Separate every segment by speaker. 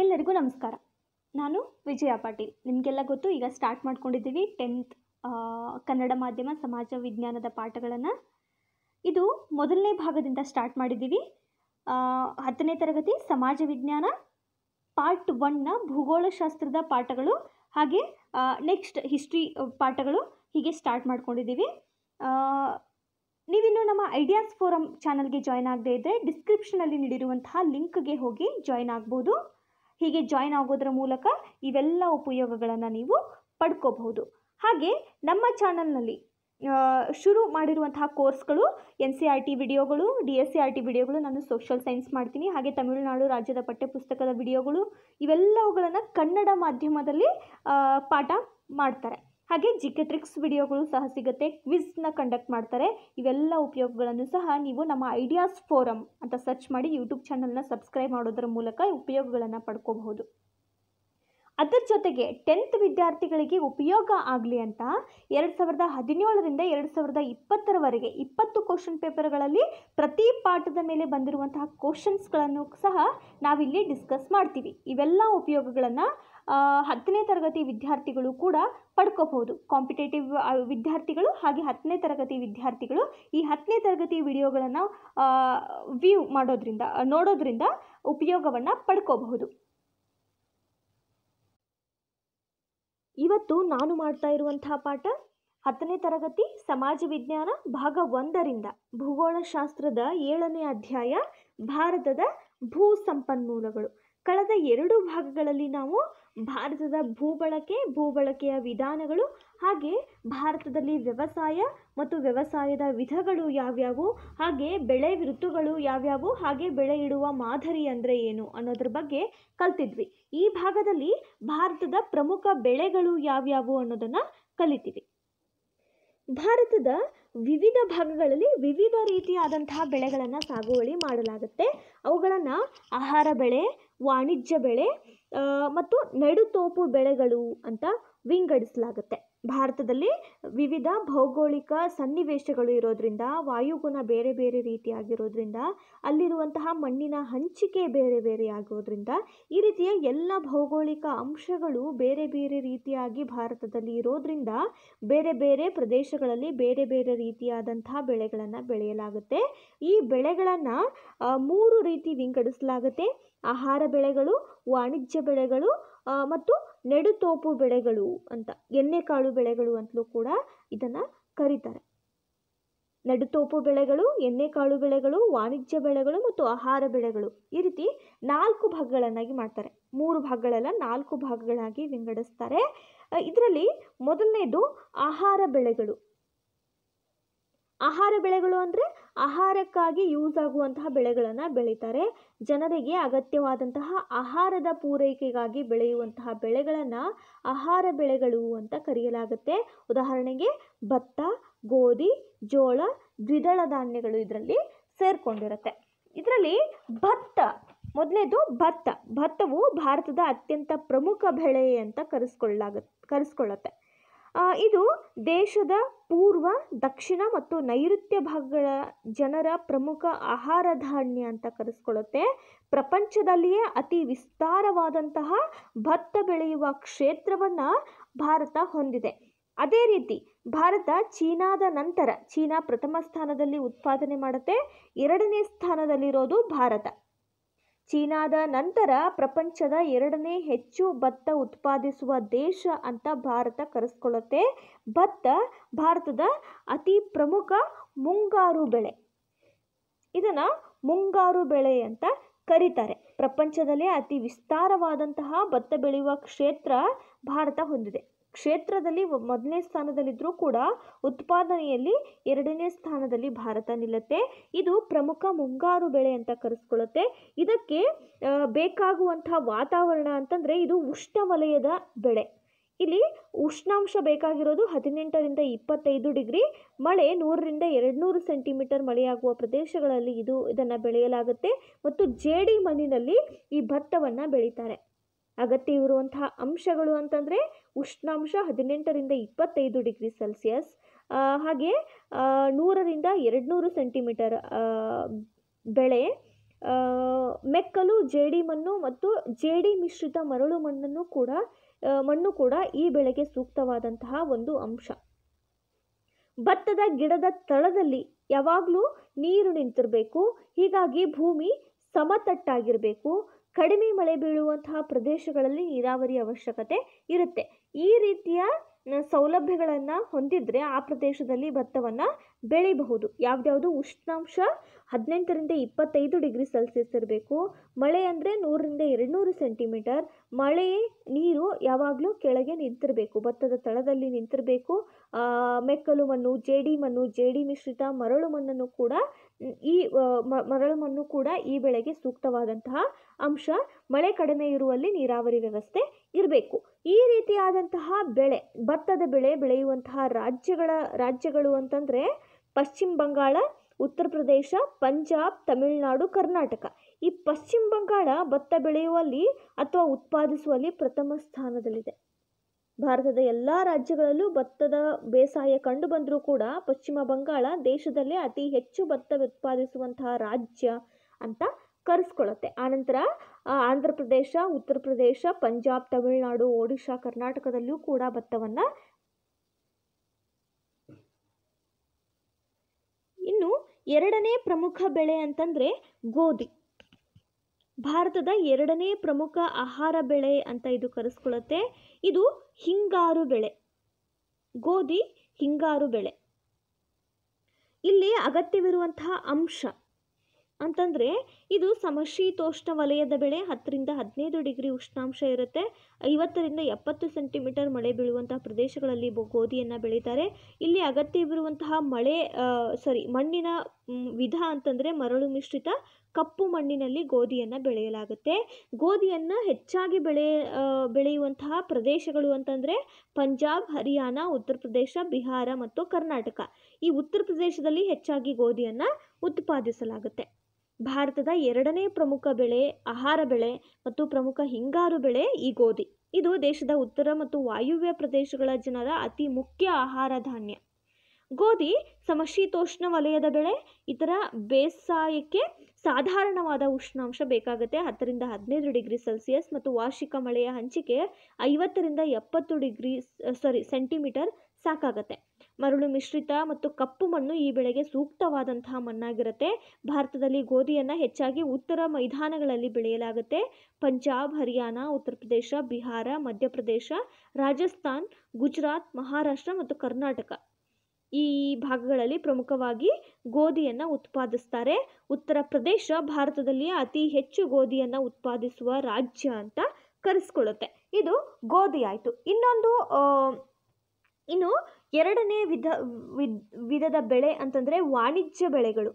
Speaker 1: ಎಲ್ಲರಿಗೂ ನಮಸ್ಕಾರ ನಾನು ವಿಜಯ ಪಾಟೀಲ್ ನಿಮಗೆಲ್ಲ ಗೊತ್ತು ಈಗ ಸ್ಟಾರ್ಟ್ ಮಾಡ್ಕೊಂಡಿದ್ದೀವಿ ಟೆಂತ್ ಕನ್ನಡ ಮಾಧ್ಯಮ ಸಮಾಜ ವಿಜ್ಞಾನದ ಪಾಠಗಳನ್ನು ಇದು ಮೊದಲನೇ ಭಾಗದಿಂದ ಸ್ಟಾರ್ಟ್ ಮಾಡಿದ್ದೀವಿ ಹತ್ತನೇ ತರಗತಿ ಸಮಾಜ ವಿಜ್ಞಾನ ಪಾರ್ಟ್ ಒನ್ನ ಭೂಗೋಳಶಾಸ್ತ್ರದ ಪಾಠಗಳು ಹಾಗೆ ನೆಕ್ಸ್ಟ್ ಹಿಸ್ಟ್ರಿ ಪಾಠಗಳು ಹೀಗೆ ಸ್ಟಾರ್ಟ್ ಮಾಡ್ಕೊಂಡಿದ್ದೀವಿ ನೀವಿನ್ನು ನಮ್ಮ ಐಡಿಯಾಸ್ ಫೋರಮ್ ಚಾನಲ್ಗೆ ಜಾಯ್ನ್ ಆಗದೇ ಇದ್ದರೆ ಡಿಸ್ಕ್ರಿಪ್ಷನಲ್ಲಿ ನೀಡಿರುವಂತಹ ಲಿಂಕ್ಗೆ ಹೋಗಿ ಜಾಯ್ನ್ ಆಗ್ಬೋದು ಹೀಗೆ ಜಾಯಿನ್ ಆಗೋದ್ರ ಮೂಲಕ ಇವೆಲ್ಲ ಉಪಯೋಗಗಳನ್ನು ನೀವು ಪಡ್ಕೋಬಹುದು ಹಾಗೆ ನಮ್ಮ ಚಾನಲ್ನಲ್ಲಿ ಶುರು ಮಾಡಿರುವಂತಹ ಕೋರ್ಸ್ಗಳು ಎನ್ ಸಿ ಆರ್ ಟಿ ವಿಡಿಯೋಗಳು D S C R T ವಿಡಿಯೋಗಳು ನಾನು ಸೋಷಲ್ ಸೈನ್ಸ್ ಮಾಡ್ತೀನಿ ಹಾಗೆ ತಮಿಳುನಾಡು ರಾಜ್ಯದ ಪಠ್ಯಪುಸ್ತಕದ ವಿಡಿಯೋಗಳು ಇವೆಲ್ಲವುಗಳನ್ನು ಕನ್ನಡ ಮಾಧ್ಯಮದಲ್ಲಿ ಪಾಠ ಮಾಡ್ತಾರೆ ಹಾಗೆ ಜಿ ಕೆ ಟ್ರಿಕ್ಸ್ ವಿಡಿಯೋಗಳು ಸಹ ಸಿಗುತ್ತೆ ಕ್ವಿಝ್ನ ಕಂಡಕ್ಟ್ ಮಾಡ್ತಾರೆ ಇವೆಲ್ಲ ಉಪಯೋಗಗಳನ್ನು ಸಹ ನೀವು ನಮ್ಮ ಐಡಿಯಾಸ್ ಫೋರಮ್ ಅಂತ ಸರ್ಚ್ ಮಾಡಿ ಯೂಟ್ಯೂಬ್ ಚಾನಲ್ನ ಸಬ್ಸ್ಕ್ರೈಬ್ ಮಾಡೋದರ ಮೂಲಕ ಉಪಯೋಗಗಳನ್ನು ಪಡ್ಕೋಬಹುದು ಅದರ ಜೊತೆಗೆ ಟೆಂತ್ ವಿದ್ಯಾರ್ಥಿಗಳಿಗೆ ಉಪಯೋಗ ಆಗಲಿ ಅಂತ ಎರಡು ಸಾವಿರದ ಹದಿನೇಳರಿಂದ ಎರಡು ಸಾವಿರದ ಇಪ್ಪತ್ತರವರೆಗೆ ಇಪ್ಪತ್ತು ಕ್ವಶನ್ ಪೇಪರ್ಗಳಲ್ಲಿ ಪ್ರತಿ ಪಾಠದ ಮೇಲೆ ಬಂದಿರುವಂತಹ ಕ್ವಶನ್ಸ್ಗಳನ್ನು ಸಹ ನಾವಿಲ್ಲಿ ಡಿಸ್ಕಸ್ ಮಾಡ್ತೀವಿ ಇವೆಲ್ಲ ಉಪಯೋಗಗಳನ್ನು ಹತ್ತನೇ ತರಗತಿ ವಿದ್ಯಾರ್ಥಿಗಳು ಕೂಡ ಪಡ್ಕೋಬಹುದು ಕಾಂಪಿಟೇಟಿವ್ ವಿದ್ಯಾರ್ಥಿಗಳು ಹಾಗೆ ಹತ್ತನೇ ತರಗತಿ ವಿದ್ಯಾರ್ಥಿಗಳು ಈ ಹತ್ತನೇ ತರಗತಿ ವಿಡಿಯೋಗಳನ್ನು ವ್ಯೂ ಮಾಡೋದ್ರಿಂದ ನೋಡೋದ್ರಿಂದ ಉಪಯೋಗವನ್ನು ಪಡ್ಕೋಬಹುದು ಇವತ್ತು ನಾನು ಮಾಡ್ತಾ ಇರುವಂತಹ ಪಾಠ ಹತ್ತನೇ ತರಗತಿ ಸಮಾಜ ವಿಜ್ಞಾನ ಭಾಗ ಒಂದರಿಂದ ಭೂಗೋಳಶಾಸ್ತ್ರದ ಏಳನೇ ಅಧ್ಯಾಯ ಭಾರತದ ಭೂ ಸಂಪನ್ಮೂಲಗಳು ಕಳೆದ ಎರಡು ಭಾಗಗಳಲ್ಲಿ ನಾವು ಭಾರತದ ಭೂ ಬಳಕೆ ಭೂ ಬಳಕೆಯ ವಿಧಾನಗಳು ಹಾಗೆ ಭಾರತದಲ್ಲಿ ವ್ಯವಸಾಯ ಮತ್ತು ವ್ಯವಸಾಯದ ವಿಧಗಳು ಯಾವ್ಯಾವು ಹಾಗೆ ಬೆಳೆ ಋತುಗಳು ಯಾವ್ಯಾವು ಹಾಗೆ ಬೆಳೆ ಇಡುವ ಮಾದರಿ ಅಂದರೆ ಏನು ಅನ್ನೋದ್ರ ಬಗ್ಗೆ ಕಲ್ತಿದ್ವಿ ಈ ಭಾಗದಲ್ಲಿ ಭಾರತದ ಪ್ರಮುಖ ಬೆಳೆಗಳು ಯಾವ್ಯಾವು ಅನ್ನೋದನ್ನು ಕಲಿತೀವಿ ಭಾರತದ ವಿವಿಧ ಭಾಗಗಳಲ್ಲಿ ವಿವಿಧ ರೀತಿಯಾದಂತಹ ಬೆಳೆಗಳನ್ನು ಸಾಗುವಳಿ ಮಾಡಲಾಗುತ್ತೆ ಅವುಗಳನ್ನು ಆಹಾರ ಬೆಳೆ ವಾಣಿಜ್ಯ ಬೆಳೆ ಮತ್ತು ನಡುತೋಪು ಬೆಳೆಗಳು ಅಂತ ವಿಂಗಡಿಸಲಾಗುತ್ತೆ ಭಾರತದಲ್ಲಿ ವಿವಿಧ ಭೌಗೋಳಿಕ ಸನ್ನಿವೇಶಗಳು ಇರೋದರಿಂದ ವಾಯುಗುಣ ಬೇರೆ ಬೇರೆ ರೀತಿಯಾಗಿರೋದ್ರಿಂದ ಅಲ್ಲಿರುವಂತಹ ಮಣ್ಣಿನ ಹಂಚಿಕೆ ಬೇರೆ ಬೇರೆ ಆಗೋದ್ರಿಂದ ಈ ರೀತಿಯ ಎಲ್ಲ ಭೌಗೋಳಿಕ ಅಂಶಗಳು ಬೇರೆ ಬೇರೆ ರೀತಿಯಾಗಿ ಭಾರತದಲ್ಲಿ ಇರೋದ್ರಿಂದ ಬೇರೆ ಬೇರೆ ಪ್ರದೇಶಗಳಲ್ಲಿ ಬೇರೆ ಬೇರೆ ರೀತಿಯಾದಂತಹ ಬೆಳೆಗಳನ್ನು ಬೆಳೆಯಲಾಗುತ್ತೆ ಈ ಬೆಳೆಗಳನ್ನು ಮೂರು ರೀತಿ ವಿಂಗಡಿಸಲಾಗುತ್ತೆ ಆಹಾರ ಬೆಳೆಗಳು ವಾಣಿಜ್ಯ ಬೆಳೆಗಳು ಮತ್ತು ನೆಡುತೋಪು ಬೆಳೆಗಳು ಅಂತ ಎಣ್ಣೆಕಾಳು ಬೆಳೆಗಳು ಅಂತಲೂ ಕೂಡ ಇದನ್ನ ಕರೀತಾರೆ ನಡುತೋಪು ಬೆಳೆಗಳು ಎಣ್ಣೆಕಾಳು ಬೆಳೆಗಳು ವಾಣಿಜ್ಯ ಬೆಳೆಗಳು ಮತ್ತು ಆಹಾರ ಬೆಳೆಗಳು ಈ ರೀತಿ ನಾಲ್ಕು ಭಾಗಗಳನ್ನಾಗಿ ಮಾಡ್ತಾರೆ ಮೂರು ಭಾಗಗಳೆಲ್ಲ ನಾಲ್ಕು ಭಾಗಗಳಾಗಿ ವಿಂಗಡಿಸ್ತಾರೆ ಇದರಲ್ಲಿ ಮೊದಲನೇದು ಆಹಾರ ಬೆಳೆಗಳು ಆಹಾರ ಬೆಳೆಗಳು ಅಂದರೆ ಆಹಾರಕ್ಕಾಗಿ ಯೂಸ್ ಆಗುವಂತಹ ಬೆಳೆಗಳನ್ನು ಬೆಳೀತಾರೆ ಜನರಿಗೆ ಅಗತ್ಯವಾದಂತಹ ಆಹಾರದ ಪೂರೈಕೆಗಾಗಿ ಬೆಳೆಯುವಂತಹ ಬೆಳೆಗಳನ್ನು ಆಹಾರ ಬೆಳೆಗಳು ಅಂತ ಕರೆಯಲಾಗುತ್ತೆ ಉದಾಹರಣೆಗೆ ಭತ್ತ ಗೋಧಿ ಜೋಳ ದ್ವಿದಳ ಧಾನ್ಯಗಳು ಇದರಲ್ಲಿ ಸೇರ್ಕೊಂಡಿರುತ್ತೆ ಇದರಲ್ಲಿ ಭತ್ತ ಮೊದಲನೇದು ಭತ್ತ ಭತ್ತವು ಭಾರತದ ಅತ್ಯಂತ ಪ್ರಮುಖ ಬೆಳೆ ಅಂತ ಕರೆಸ್ಕೊಳ್ಳಾಗ ಕರೆಸ್ಕೊಳ್ಳುತ್ತೆ ಇದು ದೇಶದ ಪೂರ್ವ ದಕ್ಷಿಣ ಮತ್ತು ನೈಋತ್ಯ ಭಾಗಗಳ ಜನರ ಪ್ರಮುಖ ಆಹಾರ ಧಾನ್ಯ ಅಂತ ಕರೆಸ್ಕೊಳ್ಳುತ್ತೆ ಪ್ರಪಂಚದಲ್ಲಿಯೇ ಅತಿ ವಿಸ್ತಾರವಾದಂತಹ ಭತ್ತ ಬೆಳೆಯುವ ಕ್ಷೇತ್ರವನ್ನು ಭಾರತ ಹೊಂದಿದೆ ಅದೇ ರೀತಿ ಭಾರತ ಚೀನಾದ ನಂತರ ಚೀನಾ ಪ್ರಥಮ ಸ್ಥಾನದಲ್ಲಿ ಉತ್ಪಾದನೆ ಮಾಡುತ್ತೆ ಎರಡನೇ ಸ್ಥಾನದಲ್ಲಿರೋದು ಭಾರತ ಚೀನಾದ ನಂತರ ಪ್ರಪಂಚದ ಎರಡನೇ ಹೆಚ್ಚು ಭತ್ತ ಉತ್ಪಾದಿಸುವ ದೇಶ ಅಂತ ಭಾರತ ಕರೆಸ್ಕೊಳ್ಳುತ್ತೆ ಭತ್ತ ಭಾರತದ ಅತಿ ಪ್ರಮುಖ ಮುಂಗಾರು ಬೆಳೆ ಇದನ್ನು ಮುಂಗಾರು ಬೆಳೆ ಅಂತ ಕರೀತಾರೆ ಪ್ರಪಂಚದಲ್ಲೇ ಅತಿ ವಿಸ್ತಾರವಾದಂತಹ ಭತ್ತ ಬೆಳೆಯುವ ಕ್ಷೇತ್ರ ಭಾರತ ಹೊಂದಿದೆ ಕ್ಷೇತ್ರದಲ್ಲಿ ಮೊದಲನೇ ಸ್ಥಾನದಲ್ಲಿದ್ದರೂ ಕೂಡ ಉತ್ಪಾದನೆಯಲ್ಲಿ ಎರಡನೇ ಸ್ಥಾನದಲ್ಲಿ ಭಾರತ ನಿಲ್ಲುತ್ತೆ ಇದು ಪ್ರಮುಖ ಮುಂಗಾರು ಬೆಳೆ ಅಂತ ಕರೆಸ್ಕೊಳ್ಳುತ್ತೆ ಇದಕ್ಕೆ ಬೇಕಾಗುವಂತಹ ವಾತಾವರಣ ಅಂತಂದರೆ ಇದು ಉಷ್ಣವಲಯದ ಬೆಳೆ ಇಲ್ಲಿ ಉಷ್ಣಾಂಶ ಬೇಕಾಗಿರೋದು ಹದಿನೆಂಟರಿಂದ ಇಪ್ಪತ್ತೈದು ಡಿಗ್ರಿ ಮಳೆ ನೂರರಿಂದ ಎರಡುನೂರು ಸೆಂಟಿಮೀಟರ್ ಮಳೆಯಾಗುವ ಪ್ರದೇಶಗಳಲ್ಲಿ ಇದು ಇದನ್ನು ಬೆಳೆಯಲಾಗುತ್ತೆ ಮತ್ತು ಜೇಡಿ ಮಣ್ಣಿನಲ್ಲಿ ಈ ಭತ್ತವನ್ನು ಬೆಳೀತಾರೆ ಅಗತ್ಯವಿರುವಂತಹ ಅಂಶಗಳು ಅಂತಂದರೆ ಉಷ್ಣಾಂಶ ಹದಿನೆಂಟರಿಂದ ಇಪ್ಪತ್ತೈದು ಡಿಗ್ರಿ ಸೆಲ್ಸಿಯಸ್ ಹಾಗೆ ನೂರರಿಂದ ಎರಡು ನೂರು ಸೆಂಟಿಮೀಟರ್ ಬೆಳೆ ಮೆಕ್ಕಲು ಜೇಡಿ ಮಣ್ಣು ಮತ್ತು ಜೇಡಿ ಮಿಶ್ರಿತ ಮರಳು ಮಣ್ಣನ್ನು ಕೂಡ ಮಣ್ಣು ಕೂಡ ಈ ಬೆಳೆಗೆ ಸೂಕ್ತವಾದಂತಹ ಒಂದು ಅಂಶ ಭತ್ತದ ಗಿಡದ ತಳದಲ್ಲಿ ಯಾವಾಗಲೂ ನೀರು ನಿಂತಿರಬೇಕು ಹೀಗಾಗಿ ಭೂಮಿ ಸಮತಟ್ಟಾಗಿರಬೇಕು ಕಡಿಮೆ ಮಳೆ ಬೀಳುವಂತಹ ಪ್ರದೇಶಗಳಲ್ಲಿ ನೀರಾವರಿ ಅವಶ್ಯಕತೆ ಇರುತ್ತೆ ಈ ರೀತಿಯ ಸೌಲಭ್ಯಗಳನ್ನು ಹೊಂದಿದರೆ ಆ ಪ್ರದೇಶದಲ್ಲಿ ಭತ್ತವನ್ನು ಬೆಳಿಬಹುದು ಯಾವುದ್ಯಾವುದು ಉಷ್ಣಾಂಶ ಹದಿನೆಂಟರಿಂದ ಇಪ್ಪತ್ತೈದು ಡಿಗ್ರಿ ಸೆಲ್ಸಿಯಸ್ ಇರಬೇಕು ಮಳೆ ಅಂದರೆ ನೂರರಿಂದ ಎರಡುನೂರು ಸೆಂಟಿಮೀಟರ್ ಮಳೆ ನೀರು ಯಾವಾಗಲೂ ಕೆಳಗೆ ನಿಂತಿರಬೇಕು ಭತ್ತದ ತಳದಲ್ಲಿ ನಿಂತಿರಬೇಕು ಮೆಕ್ಕಲು ಮಣ್ಣು ಜೇಡಿ ಮಣ್ಣು ಜೇಡಿ ಮಿಶ್ರಿತ ಮರಳು ಮಣ್ಣನ್ನು ಕೂಡ ಈ ಮರಳು ಮಣ್ಣು ಕೂಡ ಈ ಬೆಳೆಗೆ ಸೂಕ್ತವಾದಂತಹ ಅಂಶ ಮಳೆ ಕಡಿಮೆ ಇರುವಲ್ಲಿ ನೀರಾವರಿ ವ್ಯವಸ್ಥೆ ಇರಬೇಕು ಈ ರೀತಿಯಾದಂತಹ ಬೆಳೆ ಭತ್ತದ ಬೆಳೆ ಬೆಳೆಯುವಂತಹ ರಾಜ್ಯಗಳ ರಾಜ್ಯಗಳು ಅಂತಂದರೆ ಪಶ್ಚಿಮ ಬಂಗಾಳ ಉತ್ತರ ಪ್ರದೇಶ ಪಂಜಾಬ್ ತಮಿಳುನಾಡು ಕರ್ನಾಟಕ ಈ ಪಶ್ಚಿಮ ಬಂಗಾಳ ಭತ್ತ ಬೆಳೆಯುವಲ್ಲಿ ಅಥವಾ ಉತ್ಪಾದಿಸುವಲ್ಲಿ ಪ್ರಥಮ ಸ್ಥಾನದಲ್ಲಿದೆ ಭಾರತದ ಎಲ್ಲ ರಾಜ್ಯಗಳಲ್ಲೂ ಭತ್ತದ ಬೇಸಾಯ ಕಂಡು ಬಂದರೂ ಕೂಡ ಪಶ್ಚಿಮ ಬಂಗಾಳ ದೇಶದಲ್ಲೇ ಅತಿ ಹೆಚ್ಚು ಭತ್ತ ಉತ್ಪಾದಿಸುವಂತಹ ರಾಜ್ಯ ಅಂತ ಕರೆಸ್ಕೊಳ್ಳುತ್ತೆ ಆನಂತರ ಆಂಧ್ರ ಪ್ರದೇಶ ಉತ್ತರ ಪ್ರದೇಶ ಪಂಜಾಬ್ ತಮಿಳುನಾಡು ಒಡಿಶಾ ಕರ್ನಾಟಕದಲ್ಲೂ ಕೂಡ ಭತ್ತವನ್ನು ಇನ್ನು ಎರಡನೇ ಪ್ರಮುಖ ಬೆಳೆ ಅಂತಂದರೆ ಗೋಧಿ ಭಾರತದ ಎರಡನೇ ಪ್ರಮುಖ ಆಹಾರ ಬೆಳೆ ಅಂತ ಇದು ಕರೆಸ್ಕೊಳ್ಳುತ್ತೆ ಇದು ಹಿಂಗಾರು ಬೆಳೆ ಗೋಧಿ ಹಿಂಗಾರು ಬೆಳೆ ಇಲ್ಲಿ ಅಗತ್ಯವಿರುವಂತಹ ಅಂಶ ಅಂತಂದರೆ ಇದು ಸಮಶೀತೋಷ್ಣ ವಲಯದ ಬೆಳೆ ಹತ್ತರಿಂದ ಹದಿನೈದು ಡಿಗ್ರಿ ಉಷ್ಣಾಂಶ ಇರುತ್ತೆ ಐವತ್ತರಿಂದ ಎಪ್ಪತ್ತು ಸೆಂಟಿಮೀಟರ್ ಮಳೆ ಬೀಳುವಂತಹ ಪ್ರದೇಶಗಳಲ್ಲಿ ಗೋಧಿಯನ್ನು ಬೆಳೀತಾರೆ ಇಲ್ಲಿ ಅಗತ್ಯವಿರುವಂತಹ ಮಳೆ ಸಾರಿ ಮಣ್ಣಿನ ವಿಧ ಅಂತಂದರೆ ಮರಳು ಮಿಶ್ರಿತ ಕಪ್ಪು ಮಣ್ಣಿನಲ್ಲಿ ಗೋಧಿಯನ್ನು ಬೆಳೆಯಲಾಗುತ್ತೆ ಗೋಧಿಯನ್ನು ಹೆಚ್ಚಾಗಿ ಬೆಳೆ ಬೆಳೆಯುವಂತಹ ಪ್ರದೇಶಗಳು ಅಂತಂದರೆ ಪಂಜಾಬ್ ಹರಿಯಾಣ ಉತ್ತರ ಪ್ರದೇಶ ಬಿಹಾರ ಮತ್ತು ಕರ್ನಾಟಕ ಈ ಉತ್ತರ ಪ್ರದೇಶದಲ್ಲಿ ಹೆಚ್ಚಾಗಿ ಗೋಧಿಯನ್ನು ಉತ್ಪಾದಿಸಲಾಗುತ್ತೆ ಭಾರತದ ಎರಡನೇ ಪ್ರಮುಖ ಬೆಳೆ ಆಹಾರ ಬೆಳೆ ಮತ್ತು ಪ್ರಮುಖ ಹಿಂಗಾರು ಬೆಳೆ ಈ ಗೋಧಿ ಇದು ದೇಶದ ಉತ್ತರ ಮತ್ತು ವಾಯುವ್ಯ ಪ್ರದೇಶಗಳ ಜನರ ಅತಿ ಮುಖ್ಯ ಆಹಾರ ಧಾನ್ಯ ಗೋಧಿ ಸಮಶೀತೋಷ್ಣ ವಲಯದ ಬೆಳೆ ಇತರ ಬೇಸಾಯಕ್ಕೆ ಸಾಧಾರಣವಾದ ಉಷ್ಣಾಂಶ ಬೇಕಾಗುತ್ತೆ ಹತ್ತರಿಂದ ಹದಿನೈದು ಡಿಗ್ರಿ ಸೆಲ್ಸಿಯಸ್ ಮತ್ತು ವಾರ್ಷಿಕ ಮಳೆಯ ಹಂಚಿಕೆ ಐವತ್ತರಿಂದ ಎಪ್ಪತ್ತು ಡಿಗ್ರಿ ಸಾರಿ ಸೆಂಟಿಮೀಟರ್ ಸಾಕಾಗತ್ತೆ ಮರಳು ಮಿಶ್ರಿತ ಮತ್ತು ಕಪ್ಪು ಮಣ್ಣು ಈ ಬೆಳೆಗೆ ಸೂಕ್ತವಾದಂತಹ ಮಣ್ಣಾಗಿರುತ್ತೆ ಭಾರತದಲ್ಲಿ ಗೋಧಿಯನ್ನು ಹೆಚ್ಚಾಗಿ ಉತ್ತರ ಮೈದಾನಗಳಲ್ಲಿ ಬೆಳೆಯಲಾಗುತ್ತೆ ಪಂಜಾಬ್ ಹರಿಯಾಣ ಉತ್ತರ ಪ್ರದೇಶ ಬಿಹಾರ ಮಧ್ಯಪ್ರದೇಶ ರಾಜಸ್ಥಾನ್ ಗುಜರಾತ್ ಮಹಾರಾಷ್ಟ್ರ ಮತ್ತು ಕರ್ನಾಟಕ ಈ ಭಾಗಗಳಲ್ಲಿ ಪ್ರಮುಖವಾಗಿ ಗೋಧಿಯನ್ನು ಉತ್ಪಾದಿಸ್ತಾರೆ ಉತ್ತರ ಪ್ರದೇಶ ಭಾರತದಲ್ಲಿ ಅತಿ ಹೆಚ್ಚು ಗೋಧಿಯನ್ನು ಉತ್ಪಾದಿಸುವ ರಾಜ್ಯ ಅಂತ ಕರೆಸ್ಕೊಳ್ಳುತ್ತೆ ಇದು ಗೋಧಿ ಆಯಿತು ಇನ್ನೊಂದು ಇನ್ನು ಎರಡನೇ ವಿಧ ವಿಧದ ಬೆಳೆ ಅಂತಂದರೆ ವಾಣಿಜ್ಯ ಬೆಳೆಗಳು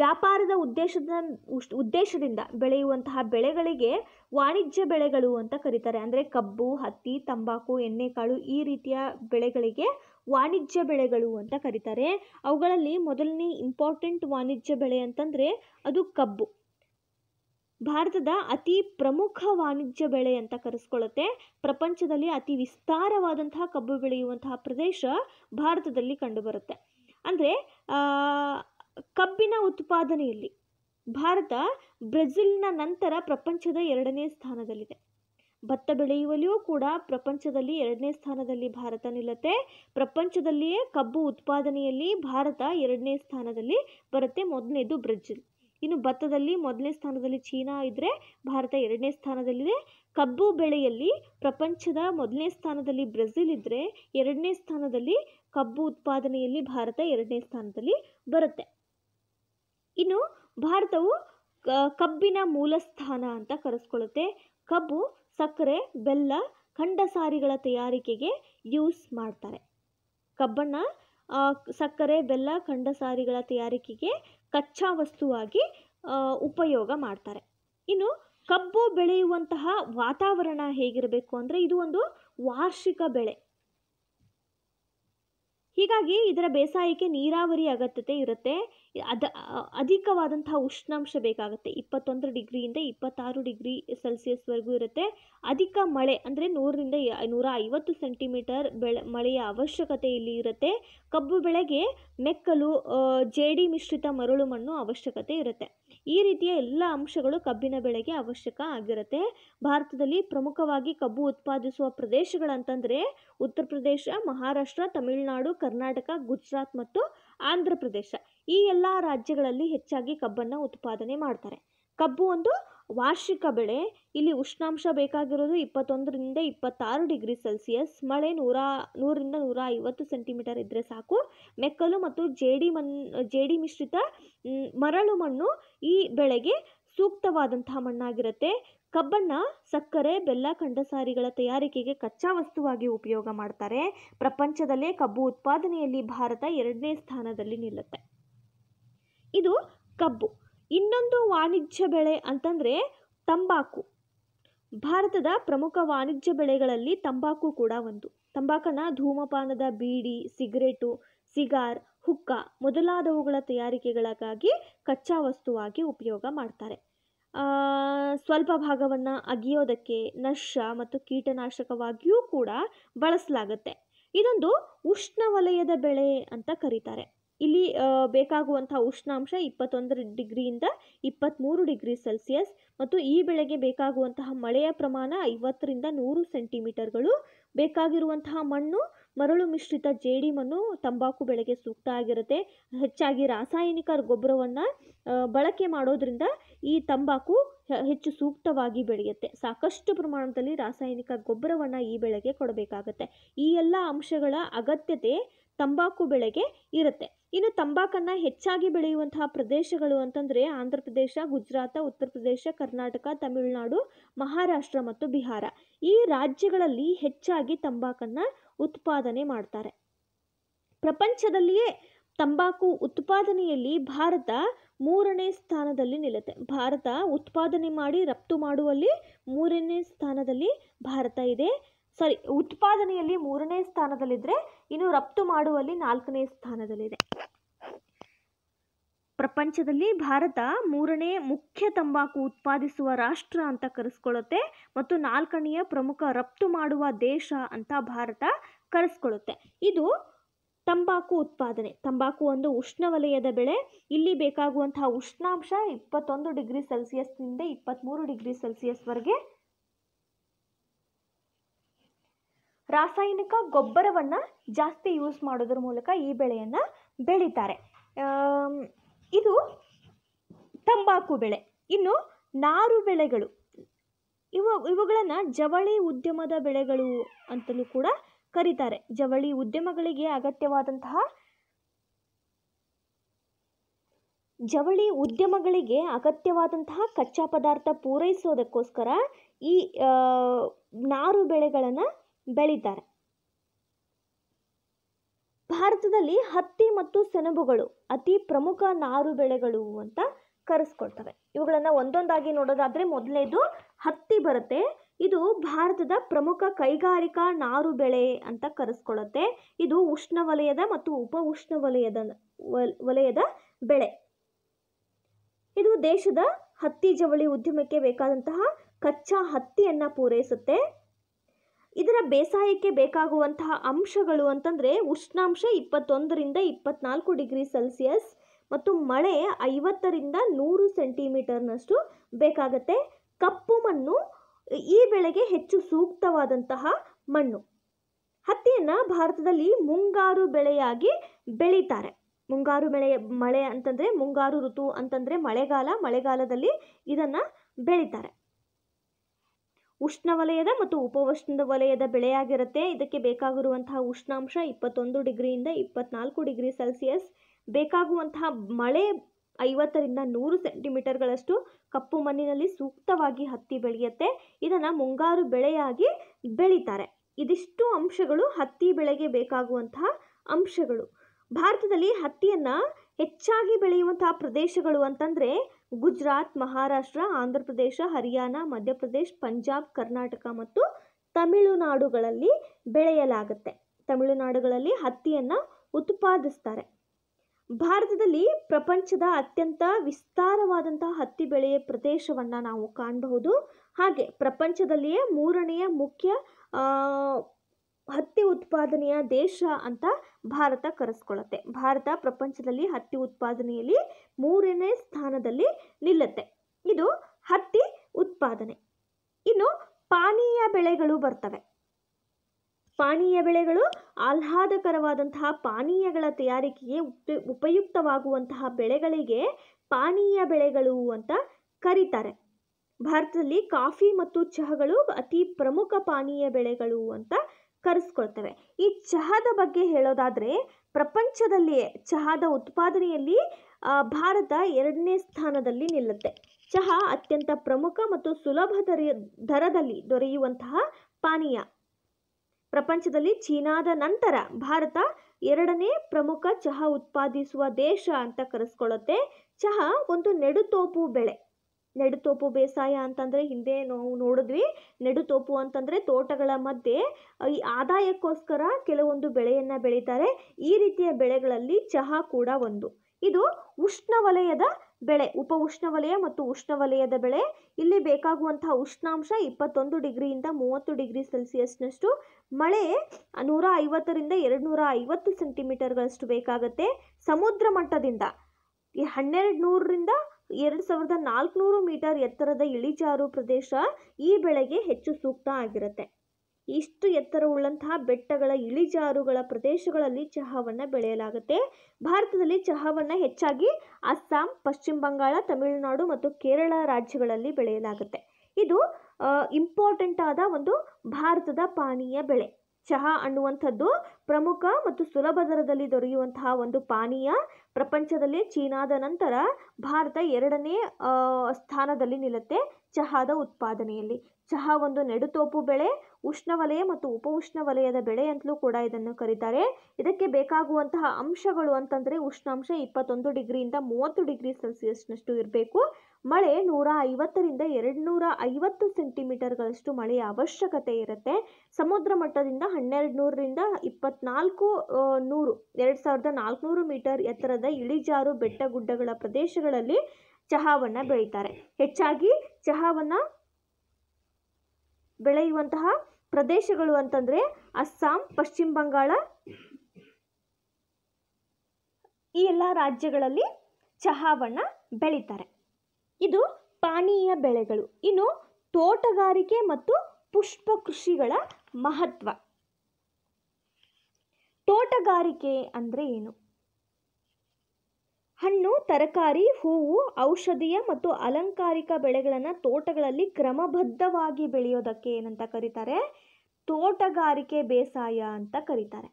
Speaker 1: ವ್ಯಾಪಾರದ ಉದ್ದೇಶದ ಉದ್ದೇಶದಿಂದ ಬೆಳೆಯುವಂತಹ ಬೆಳೆಗಳಿಗೆ ವಾಣಿಜ್ಯ ಬೆಳೆಗಳು ಅಂತ ಕರೀತಾರೆ ಅಂದರೆ ಕಬ್ಬು ಹತ್ತಿ ತಂಬಾಕು ಎಣ್ಣೆಕಾಳು ಈ ರೀತಿಯ ಬೆಳೆಗಳಿಗೆ ವಾಣಿಜ್ಯ ಬೆಳೆಗಳು ಅಂತ ಕರೀತಾರೆ ಅವುಗಳಲ್ಲಿ ಮೊದಲನೇ ಇಂಪಾರ್ಟೆಂಟ್ ವಾಣಿಜ್ಯ ಬೆಳೆ ಅಂತಂದರೆ ಅದು ಕಬ್ಬು ಭಾರತದ ಅತಿ ಪ್ರಮುಖ ವಾಣಿಜ್ಯ ಬೆಳೆ ಅಂತ ಕರೆಸ್ಕೊಳ್ಳುತ್ತೆ ಪ್ರಪಂಚದಲ್ಲಿ ಅತಿ ವಿಸ್ತಾರವಾದಂತಹ ಕಬ್ಬು ಬೆಳೆಯುವಂತಹ ಪ್ರದೇಶ ಭಾರತದಲ್ಲಿ ಕಂಡುಬರುತ್ತೆ ಅಂದರೆ ಕಬ್ಬಿನ ಉತ್ಪಾದನೆಯಲ್ಲಿ ಭಾರತ ಬ್ರೆಜಿಲ್ನ ನಂತರ ಪ್ರಪಂಚದ ಎರಡನೇ ಸ್ಥಾನದಲ್ಲಿದೆ ಭತ್ತ ಬೆಳೆಯುವಲ್ಲಿಯೂ ಕೂಡ ಪ್ರಪಂಚದಲ್ಲಿ ಎರಡನೇ ಸ್ಥಾನದಲ್ಲಿ ಭಾರತ ನಿಲ್ಲುತ್ತೆ ಪ್ರಪಂಚದಲ್ಲಿಯೇ ಕಬ್ಬು ಉತ್ಪಾದನೆಯಲ್ಲಿ ಭಾರತ ಎರಡನೇ ಸ್ಥಾನದಲ್ಲಿ ಬರುತ್ತೆ ಮೊದಲನೇದು ಬ್ರೆಜಿಲ್ ಇನ್ನು ಭತ್ತದಲ್ಲಿ ಮೊದಲನೇ ಸ್ಥಾನದಲ್ಲಿ ಚೀನಾ ಇದ್ದರೆ ಭಾರತ ಎರಡನೇ ಸ್ಥಾನದಲ್ಲಿದೆ ಕಬ್ಬು ಬೆಳೆಯಲ್ಲಿ ಪ್ರಪಂಚದ ಮೊದಲನೇ ಸ್ಥಾನದಲ್ಲಿ ಬ್ರೆಜಿಲ್ ಇದ್ದರೆ ಎರಡನೇ ಸ್ಥಾನದಲ್ಲಿ ಕಬ್ಬು ಉತ್ಪಾದನೆಯಲ್ಲಿ ಭಾರತ ಎರಡನೇ ಸ್ಥಾನದಲ್ಲಿ ಬರುತ್ತೆ ಇನ್ನು ಭಾರತವು ಕಬ್ಬಿನ ಮೂಲ ಸ್ಥಾನ ಅಂತ ಕರೆಸ್ಕೊಳ್ಳುತ್ತೆ ಕಬ್ಬು ಸಕ್ಕರೆ ಬೆಲ್ಲ ಖಂಡಸಾರಿಗಳ ತಯಾರಿಕೆಗೆ ಯೂಸ್ ಮಾಡ್ತಾರೆ ಕಬ್ಬನ್ನು ಸಕ್ಕರೆ ಬೆಲ್ಲ ಸಾರಿಗಳ ತಯಾರಿಕೆಗೆ ಕಚ್ಚಾ ವಸ್ತುವಾಗಿ ಉಪಯೋಗ ಮಾಡ್ತಾರೆ ಇನ್ನು ಕಬ್ಬು ಬೆಳೆಯುವಂತಹ ವಾತಾವರಣ ಹೇಗಿರಬೇಕು ಅಂದರೆ ಇದು ಒಂದು ವಾರ್ಷಿಕ ಬೆಳೆ ಹೀಗಾಗಿ ಇದರ ಬೇಸಾಯಕ್ಕೆ ನೀರಾವರಿ ಅಗತ್ಯತೆ ಇರುತ್ತೆ ಅದ ಅಧಿಕವಾದಂತಹ ಉಷ್ಣಾಂಶ ಬೇಕಾಗುತ್ತೆ ಇಪ್ಪತ್ತೊಂದು ಡಿಗ್ರಿಯಿಂದ ಇಪ್ಪತ್ತಾರು ಡಿಗ್ರಿ ಸೆಲ್ಸಿಯಸ್ವರೆಗೂ ಇರುತ್ತೆ ಅಧಿಕ ಮಳೆ ಅಂದರೆ ನೂರರಿಂದ ನೂರ ಐವತ್ತು ಸೆಂಟಿಮೀಟರ್ ಬೆಳೆ ಮಳೆಯ ಅವಶ್ಯಕತೆ ಇಲ್ಲಿ ಇರುತ್ತೆ ಕಬ್ಬು ಬೆಳೆಗೆ ಮೆಕ್ಕಲು ಜೇಡಿ ಮಿಶ್ರಿತ ಮರಳು ಮಣ್ಣು ಅವಶ್ಯಕತೆ ಇರುತ್ತೆ ಈ ರೀತಿಯ ಎಲ್ಲ ಅಂಶಗಳು ಕಬ್ಬಿನ ಬೆಳೆಗೆ ಅವಶ್ಯಕ ಆಗಿರುತ್ತೆ ಭಾರತದಲ್ಲಿ ಪ್ರಮುಖವಾಗಿ ಕಬ್ಬು ಉತ್ಪಾದಿಸುವ ಪ್ರದೇಶಗಳಂತಂದರೆ ಉತ್ತರ ಪ್ರದೇಶ ಮಹಾರಾಷ್ಟ್ರ ತಮಿಳುನಾಡು ಕರ್ನಾಟಕ ಗುಜರಾತ್ ಮತ್ತು ಆಂಧ್ರ ಪ್ರದೇಶ ಈ ಎಲ್ಲ ರಾಜ್ಯಗಳಲ್ಲಿ ಹೆಚ್ಚಾಗಿ ಕಬ್ಬನ್ನು ಉತ್ಪಾದನೆ ಮಾಡ್ತಾರೆ ಕಬ್ಬು ಒಂದು ವಾರ್ಷಿಕ ಬೆಳೆ ಇಲ್ಲಿ ಉಷ್ಣಾಂಶ ಬೇಕಾಗಿರೋದು ಇಪ್ಪತ್ತೊಂದರಿಂದ ಇಪ್ಪತ್ತಾರು ಡಿಗ್ರಿ ಸೆಲ್ಸಿಯಸ್ ಮಳೆ ನೂರ ನೂರರಿಂದ ನೂರ ಐವತ್ತು ಸೆಂಟಿಮೀಟರ್ ಇದ್ದರೆ ಸಾಕು ಮೆಕ್ಕಲು ಮತ್ತು ಜೇಡಿ ಮಣ್ ಜೇಡಿ ಮಿಶ್ರಿತ ಮರಳು ಮಣ್ಣು ಈ ಬೆಳೆಗೆ ಸೂಕ್ತವಾದಂತಹ ಮಣ್ಣಾಗಿರುತ್ತೆ ಕಬ್ಬನ್ನು ಸಕ್ಕರೆ ಬೆಲ್ಲ ಕಂಡಸಾರಿಗಳ ತಯಾರಿಕೆಗೆ ಕಚ್ಚಾ ವಸ್ತುವಾಗಿ ಉಪಯೋಗ ಮಾಡ್ತಾರೆ ಪ್ರಪಂಚದಲ್ಲೇ ಕಬ್ಬು ಉತ್ಪಾದನೆಯಲ್ಲಿ ಭಾರತ ಎರಡನೇ ಸ್ಥಾನದಲ್ಲಿ ನಿಲ್ಲುತ್ತೆ ಇದು ಕಬ್ಬು ಇನ್ನೊಂದು ವಾಣಿಜ್ಯ ಬೆಳೆ ಅಂತಂದರೆ ತಂಬಾಕು ಭಾರತದ ಪ್ರಮುಖ ವಾಣಿಜ್ಯ ಬೆಳೆಗಳಲ್ಲಿ ತಂಬಾಕು ಕೂಡ ಒಂದು ತಂಬಾಕನ್ನು ಧೂಮಪಾನದ ಬೀಡಿ ಸಿಗರೇಟು ಸಿಗಾರ್ ಹುಕ್ಕ ಮೊದಲಾದವುಗಳ ತಯಾರಿಕೆಗಳಿಗಾಗಿ ಕಚ್ಚಾ ವಸ್ತುವಾಗಿ ಉಪಯೋಗ ಮಾಡ್ತಾರೆ ಸ್ವಲ್ಪ ಭಾಗವನ್ನು ಅಗಿಯೋದಕ್ಕೆ ನಶ ಮತ್ತು ಕೀಟನಾಶಕವಾಗಿಯೂ ಕೂಡ ಬಳಸಲಾಗುತ್ತೆ ಇದೊಂದು ಉಷ್ಣವಲಯದ ಬೆಳೆ ಅಂತ ಕರೀತಾರೆ ಇಲ್ಲಿ ಬೇಕಾಗುವಂಥ ಉಷ್ಣಾಂಶ ಇಪ್ಪತ್ತೊಂದರ ಡಿಗ್ರಿಯಿಂದ ಇಪ್ಪತ್ತ್ಮೂರು ಡಿಗ್ರಿ ಸೆಲ್ಸಿಯಸ್ ಮತ್ತು ಈ ಬೆಳೆಗೆ ಬೇಕಾಗುವಂತಹ ಮಳೆಯ ಪ್ರಮಾಣ ಐವತ್ತರಿಂದ ನೂರು ಸೆಂಟಿಮೀಟರ್ಗಳು ಬೇಕಾಗಿರುವಂತಹ ಮಣ್ಣು ಮರಳು ಮಿಶ್ರಿತ ಜೇಡಿ ಮಣ್ಣು ತಂಬಾಕು ಬೆಳೆಗೆ ಸೂಕ್ತ ಆಗಿರುತ್ತೆ ಹೆಚ್ಚಾಗಿ ರಾಸಾಯನಿಕ ಗೊಬ್ಬರವನ್ನು ಬಳಕೆ ಮಾಡೋದ್ರಿಂದ ಈ ತಂಬಾಕು ಹೆಚ್ಚು ಸೂಕ್ತವಾಗಿ ಬೆಳೆಯುತ್ತೆ ಸಾಕಷ್ಟು ಪ್ರಮಾಣದಲ್ಲಿ ರಾಸಾಯನಿಕ ಗೊಬ್ಬರವನ್ನು ಈ ಬೆಳೆಗೆ ಕೊಡಬೇಕಾಗತ್ತೆ ಈ ಎಲ್ಲ ಅಂಶಗಳ ಅಗತ್ಯತೆ ತಂಬಾಕು ಬೆಳೆಗೆ ಇರುತ್ತೆ ಇನ್ನು ತಂಬಾಕನ್ನು ಹೆಚ್ಚಾಗಿ ಬೆಳೆಯುವಂತಹ ಪ್ರದೇಶಗಳು ಅಂತಂದರೆ ಆಂಧ್ರ ಪ್ರದೇಶ ಗುಜರಾತ ಉತ್ತರ ಪ್ರದೇಶ ಕರ್ನಾಟಕ ತಮಿಳುನಾಡು ಮಹಾರಾಷ್ಟ್ರ ಮತ್ತು ಬಿಹಾರ ಈ ರಾಜ್ಯಗಳಲ್ಲಿ ಹೆಚ್ಚಾಗಿ ತಂಬಾಕನ್ನು ಉತ್ಪಾದನೆ ಮಾಡ್ತಾರೆ ಪ್ರಪಂಚದಲ್ಲಿಯೇ ತಂಬಾಕು ಉತ್ಪಾದನೆಯಲ್ಲಿ ಭಾರತ ಮೂರನೇ ಸ್ಥಾನದಲ್ಲಿ ನಿಲ್ಲುತ್ತೆ ಭಾರತ ಉತ್ಪಾದನೆ ಮಾಡಿ ರಫ್ತು ಮಾಡುವಲ್ಲಿ ಮೂರನೇ ಸ್ಥಾನದಲ್ಲಿ ಭಾರತ ಇದೆ ಸಾರಿ ಉತ್ಪಾದನೆಯಲ್ಲಿ ಮೂರನೇ ಸ್ಥಾನದಲ್ಲಿದ್ದರೆ ಇನ್ನು ರಫ್ತು ಮಾಡುವಲ್ಲಿ ನಾಲ್ಕನೇ ಸ್ಥಾನದಲ್ಲಿದೆ ಪ್ರಪಂಚದಲ್ಲಿ ಭಾರತ ಮೂರನೇ ಮುಖ್ಯ ತಂಬಾಕು ಉತ್ಪಾದಿಸುವ ರಾಷ್ಟ್ರ ಅಂತ ಕರೆಸ್ಕೊಳ್ಳುತ್ತೆ ಮತ್ತು ನಾಲ್ಕನೆಯ ಪ್ರಮುಖ ರಫ್ತು ಮಾಡುವ ದೇಶ ಅಂತ ಭಾರತ ಕರೆಸ್ಕೊಳ್ಳುತ್ತೆ ಇದು ತಂಬಾಕು ಉತ್ಪಾದನೆ ತಂಬಾಕು ಒಂದು ಉಷ್ಣವಲಯದ ಬೆಳೆ ಇಲ್ಲಿ ಬೇಕಾಗುವಂತಹ ಉಷ್ಣಾಂಶ ಇಪ್ಪತ್ತೊಂದು ಡಿಗ್ರಿ ಸೆಲ್ಸಿಯಸ್ನಿಂದ ಇಪ್ಪತ್ತ್ಮೂರು ಡಿಗ್ರಿ ಸೆಲ್ಸಿಯಸ್ವರೆಗೆ ರಾಸಾಯನಿಕ ಗೊಬ್ಬರವನ್ನು ಜಾಸ್ತಿ ಯೂಸ್ ಮಾಡೋದ್ರ ಮೂಲಕ ಈ ಬೆಳೆಯನ್ನು ಬೆಳೀತಾರೆ ಇದು ತಂಬಾಕು ಬೆಳೆ ಇನ್ನು ನಾರು ಬೆಳೆಗಳು ಇವು ಇವುಗಳನ್ನು ಜವಳಿ ಉದ್ಯಮದ ಬೆಳೆಗಳು ಅಂತಲೂ ಕೂಡ ಕರೀತಾರೆ ಜವಳಿ ಉದ್ಯಮಗಳಿಗೆ ಅಗತ್ಯವಾದಂತಹ ಜವಳಿ ಉದ್ಯಮಗಳಿಗೆ ಅಗತ್ಯವಾದಂತಹ ಕಚ್ಚಾ ಪದಾರ್ಥ ಪೂರೈಸೋದಕ್ಕೋಸ್ಕರ ಈ ನಾರು ಬೆಳೆಗಳನ್ನು ಬೆಳೀತಾರೆ ಭಾರತದಲ್ಲಿ ಹತ್ತಿ ಮತ್ತು ಸೆಣಬುಗಳು ಅತಿ ಪ್ರಮುಖ ನಾರು ಬೆಳೆಗಳು ಅಂತ ಕರೆಸ್ಕೊಳ್ತವೆ ಇವುಗಳನ್ನು ಒಂದೊಂದಾಗಿ ನೋಡೋದಾದರೆ ಮೊದಲನೇದು ಹತ್ತಿ ಬರುತ್ತೆ ಇದು ಭಾರತದ ಪ್ರಮುಖ ಕೈಗಾರಿಕಾ ನಾರು ಬೆಳೆ ಅಂತ ಕರೆಸ್ಕೊಳ್ಳುತ್ತೆ ಇದು ಉಷ್ಣವಲಯದ ಮತ್ತು ಉಪ ಉಷ್ಣವಲಯದ ವಲಯದ ಬೆಳೆ ಇದು ದೇಶದ ಹತ್ತಿ ಜವಳಿ ಉದ್ಯಮಕ್ಕೆ ಬೇಕಾದಂತಹ ಕಚ್ಚಾ ಹತ್ತಿಯನ್ನು ಪೂರೈಸುತ್ತೆ ಇದರ ಬೇಸಾಯಕ್ಕೆ ಬೇಕಾಗುವಂತಹ ಅಂಶಗಳು ಅಂತಂದರೆ ಉಷ್ಣಾಂಶ ಇಪ್ಪತ್ತೊಂದರಿಂದ ಇಪ್ಪತ್ನಾಲ್ಕು ಡಿಗ್ರಿ ಸೆಲ್ಸಿಯಸ್ ಮತ್ತು ಮಳೆ ಐವತ್ತರಿಂದ ನೂರು ಸೆಂಟಿಮೀಟರ್ನಷ್ಟು ಬೇಕಾಗತ್ತೆ ಕಪ್ಪು ಮಣ್ಣು ಈ ಬೆಳೆಗೆ ಹೆಚ್ಚು ಸೂಕ್ತವಾದಂತಹ ಮಣ್ಣು ಹತ್ತಿಯನ್ನು ಭಾರತದಲ್ಲಿ ಮುಂಗಾರು ಬೆಳೆಯಾಗಿ ಬೆಳೀತಾರೆ ಮುಂಗಾರು ಬೆಳೆಯ ಮಳೆ ಅಂತಂದರೆ ಮುಂಗಾರು ಋತು ಅಂತಂದರೆ ಮಳೆಗಾಲ ಮಳೆಗಾಲದಲ್ಲಿ ಇದನ್ನು ಬೆಳೀತಾರೆ ಉಷ್ಣವಲಯದ ಮತ್ತು ಉಪೋಷ್ಣ ವಲಯದ ಬೆಳೆಯಾಗಿರುತ್ತೆ ಇದಕ್ಕೆ ಬೇಕಾಗಿರುವಂತಹ ಉಷ್ಣಾಂಶ ಇಪ್ಪತ್ತೊಂದು ಡಿಗ್ರಿಯಿಂದ ಇಪ್ಪತ್ನಾಲ್ಕು ಡಿಗ್ರಿ ಸೆಲ್ಸಿಯಸ್ ಬೇಕಾಗುವಂತಹ ಮಳೆ ಐವತ್ತರಿಂದ ನೂರು ಸೆಂಟಿಮೀಟರ್ಗಳಷ್ಟು ಕಪ್ಪು ಮಣ್ಣಿನಲ್ಲಿ ಸೂಕ್ತವಾಗಿ ಹತ್ತಿ ಬೆಳೆಯುತ್ತೆ ಇದನ್ನು ಮುಂಗಾರು ಬೆಳೆಯಾಗಿ ಬೆಳೀತಾರೆ ಇದಿಷ್ಟು ಅಂಶಗಳು ಹತ್ತಿ ಬೆಳೆಗೆ ಬೇಕಾಗುವಂತಹ ಅಂಶಗಳು ಭಾರತದಲ್ಲಿ ಹತ್ತಿಯನ್ನು ಹೆಚ್ಚಾಗಿ ಬೆಳೆಯುವಂತಹ ಪ್ರದೇಶಗಳು ಅಂತಂದರೆ ಗುಜರಾತ್ ಮಹಾರಾಷ್ಟ್ರ ಆಂಧ್ರ ಪ್ರದೇಶ ಹರಿಯಾಣ ಮಧ್ಯಪ್ರದೇಶ ಪಂಜಾಬ್ ಕರ್ನಾಟಕ ಮತ್ತು ತಮಿಳುನಾಡುಗಳಲ್ಲಿ ಬೆಳೆಯಲಾಗುತ್ತೆ ತಮಿಳುನಾಡುಗಳಲ್ಲಿ ಹತ್ತಿಯನ್ನು ಉತ್ಪಾದಿಸ್ತಾರೆ ಭಾರತದಲ್ಲಿ ಪ್ರಪಂಚದ ಅತ್ಯಂತ ವಿಸ್ತಾರವಾದಂತಹ ಹತ್ತಿ ಬೆಳೆಯ ಪ್ರದೇಶವನ್ನು ನಾವು ಕಾಣಬಹುದು ಹಾಗೆ ಪ್ರಪಂಚದಲ್ಲಿಯೇ ಮೂರನೆಯ ಮುಖ್ಯ ಹತ್ತಿ ಉತ್ಪಾದನೆಯ ದೇಶ ಅಂತ ಭಾರತ ಕರೆಸ್ಕೊಳ್ಳುತ್ತೆ ಭಾರತ ಪ್ರಪಂಚದಲ್ಲಿ ಹತ್ತಿ ಉತ್ಪಾದನೆಯಲ್ಲಿ ಮೂರನೇ ಸ್ಥಾನದಲ್ಲಿ ನಿಲ್ಲುತ್ತೆ ಇದು ಹತ್ತಿ ಉತ್ಪಾದನೆ ಇನ್ನು ಪಾನೀಯ ಬೆಳೆಗಳು ಬರ್ತವೆ ಪಾನೀಯ ಬೆಳೆಗಳು ಆಹ್ಲಾದಕರವಾದಂತಹ ಪಾನೀಯಗಳ ತಯಾರಿಕೆಗೆ ಉಪಯುಕ್ತವಾಗುವಂತಹ ಬೆಳೆಗಳಿಗೆ ಪಾನೀಯ ಬೆಳೆಗಳು ಅಂತ ಕರೀತಾರೆ ಭಾರತದಲ್ಲಿ ಕಾಫಿ ಮತ್ತು ಚಹಗಳು ಅತಿ ಪ್ರಮುಖ ಪಾನೀಯ ಬೆಳೆಗಳು ಅಂತ ಕರೆಸ್ಕೊಳ್ತೇವೆ ಈ ಚಹಾದ ಬಗ್ಗೆ ಹೇಳೋದಾದರೆ ಪ್ರಪಂಚದಲ್ಲಿಯೇ ಚಹಾದ ಉತ್ಪಾದನೆಯಲ್ಲಿ ಭಾರತ ಎರಡನೇ ಸ್ಥಾನದಲ್ಲಿ ನಿಲ್ಲುತ್ತೆ ಚಹಾ ಅತ್ಯಂತ ಪ್ರಮುಖ ಮತ್ತು ಸುಲಭ ದರ ದರದಲ್ಲಿ ದೊರೆಯುವಂತಹ ಪಾನೀಯ ಪ್ರಪಂಚದಲ್ಲಿ ಚೀನಾದ ನಂತರ ಭಾರತ ಎರಡನೇ ಪ್ರಮುಖ ಚಹಾ ಉತ್ಪಾದಿಸುವ ದೇಶ ಅಂತ ಕರೆಸ್ಕೊಳ್ಳುತ್ತೆ ಚಹಾ ಒಂದು ನೆಡುತೋಪು ಬೆಳೆ ನೆಡುತೋಪು ಬೇಸಾಯ ಅಂತಂದರೆ ಹಿಂದೆ ನಾವು ನೋಡಿದ್ವಿ ನೆಡುತೋಪು ಅಂತಂದರೆ ತೋಟಗಳ ಮಧ್ಯೆ ಈ ಆದಾಯಕ್ಕೋಸ್ಕರ ಕೆಲವೊಂದು ಬೆಳೆಯನ್ನು ಬೆಳೀತಾರೆ ಈ ರೀತಿಯ ಬೆಳೆಗಳಲ್ಲಿ ಚಹಾ ಕೂಡ ಒಂದು ಇದು ಉಷ್ಣವಲಯದ ಬೆಳೆ ಉಪ ಉಷ್ಣವಲಯ ಮತ್ತು ಉಷ್ಣವಲಯದ ಬೆಳೆ ಇಲ್ಲಿ ಬೇಕಾಗುವಂತಹ ಉಷ್ಣಾಂಶ ಇಪ್ಪತ್ತೊಂದು ಡಿಗ್ರಿಯಿಂದ ಮೂವತ್ತು ಡಿಗ್ರಿ ಸೆಲ್ಸಿಯಸ್ನಷ್ಟು ಮಳೆ ನೂರ ಐವತ್ತರಿಂದ ಎರಡು ನೂರ ಐವತ್ತು ಸೆಂಟಿಮೀಟರ್ಗಳಷ್ಟು ಬೇಕಾಗುತ್ತೆ ಸಮುದ್ರ ಮಟ್ಟದಿಂದ ಈ ಹನ್ನೆರಡು ನೂರರಿಂದ ಎರಡು ಸಾವಿರದ ನಾಲ್ಕುನೂರು ಮೀಟರ್ ಎತ್ತರದ ಇಳಿಜಾರು ಪ್ರದೇಶ ಈ ಬೆಳೆಗೆ ಹೆಚ್ಚು ಸೂಕ್ತ ಆಗಿರುತ್ತೆ ಇಷ್ಟು ಎತ್ತರವುಳ್ಳಂತಹ ಬೆಟ್ಟಗಳ ಇಳಿಜಾರುಗಳ ಪ್ರದೇಶಗಳಲ್ಲಿ ಚಹಾವನ್ನು ಬೆಳೆಯಲಾಗುತ್ತೆ ಭಾರತದಲ್ಲಿ ಚಹಾವನ್ನು ಹೆಚ್ಚಾಗಿ ಅಸ್ಸಾಂ ಪಶ್ಚಿಮ ಬಂಗಾಳ ತಮಿಳುನಾಡು ಮತ್ತು ಕೇರಳ ರಾಜ್ಯಗಳಲ್ಲಿ ಬೆಳೆಯಲಾಗುತ್ತೆ ಇದು ಇಂಪಾರ್ಟೆಂಟ್ ಆದ ಒಂದು ಭಾರತದ ಪಾನೀಯ ಬೆಳೆ ಚಹಾ ಅನ್ನುವಂಥದ್ದು ಪ್ರಮುಖ ಮತ್ತು ಸುಲಭ ದರದಲ್ಲಿ ದೊರೆಯುವಂತಹ ಒಂದು ಪಾನೀಯ ಪ್ರಪಂಚದಲ್ಲಿ ಚೀನಾದ ನಂತರ ಭಾರತ ಎರಡನೇ ಸ್ಥಾನದಲ್ಲಿ ನಿಲ್ಲುತ್ತೆ ಚಹಾದ ಉತ್ಪಾದನೆಯಲ್ಲಿ ಚಹಾ ಒಂದು ನೆಡುತೋಪು ಬೆಳೆ ಉಷ್ಣವಲಯ ಮತ್ತು ಉಪಉಷ್ಣವಲಯದ ಬೆಳೆ ಅಂತಲೂ ಕೂಡ ಇದನ್ನು ಕರೀತಾರೆ ಇದಕ್ಕೆ ಬೇಕಾಗುವಂತಹ ಅಂಶಗಳು ಅಂತಂದರೆ ಉಷ್ಣಾಂಶ ಇಪ್ಪತ್ತೊಂದು ಡಿಗ್ರಿಯಿಂದ ಮೂವತ್ತು ಡಿಗ್ರಿ ಸೆಲ್ಸಿಯಸ್ನಷ್ಟು ಇರಬೇಕು ಮಳೆ ನೂರ ಐವತ್ತರಿಂದ ಎರಡು ನೂರ ಐವತ್ತು ಸೆಂಟಿಮೀಟರ್ಗಳಷ್ಟು ಮಳೆಯ ಅವಶ್ಯಕತೆ ಇರುತ್ತೆ ಸಮುದ್ರ ಮಟ್ಟದಿಂದ ಹನ್ನೆರಡು ನೂರರಿಂದ ಇಪ್ಪತ್ನಾಲ್ಕು ನೂರು ಎರಡು ಸಾವಿರದ ನಾಲ್ಕುನೂರು ಮೀಟರ್ ಎತ್ತರದ ಇಳಿಜಾರು ಬೆಟ್ಟ ಗುಡ್ಡಗಳ ಪ್ರದೇಶಗಳಲ್ಲಿ ಚಹಾವನ್ನು ಬೆಳೀತಾರೆ ಹೆಚ್ಚಾಗಿ ಚಹಾವನ್ನು ಬೆಳೆಯುವಂತಹ ಪ್ರದೇಶಗಳು ಅಂತಂದರೆ ಅಸ್ಸಾಂ ಪಶ್ಚಿಮ ಬಂಗಾಳ ಈ ಎಲ್ಲ ರಾಜ್ಯಗಳಲ್ಲಿ ಚಹಾವನ್ನು ಬೆಳೀತಾರೆ ಇದು ಪಾನೀಯ ಬೆಳೆಗಳು ಇನ್ನು ತೋಟಗಾರಿಕೆ ಮತ್ತು ಪುಷ್ಪ ಕೃಷಿಗಳ ಮಹತ್ವ ತೋಟಗಾರಿಕೆ ಅಂದರೆ ಏನು ಹಣ್ಣು ತರಕಾರಿ ಹೂವು ಔಷಧೀಯ ಮತ್ತು ಅಲಂಕಾರಿಕ ಬೆಳೆಗಳನ್ನು ತೋಟಗಳಲ್ಲಿ ಕ್ರಮಬದ್ಧವಾಗಿ ಬೆಳೆಯೋದಕ್ಕೆ ಏನಂತ ಕರೀತಾರೆ ತೋಟಗಾರಿಕೆ ಬೇಸಾಯ ಅಂತ ಕರೀತಾರೆ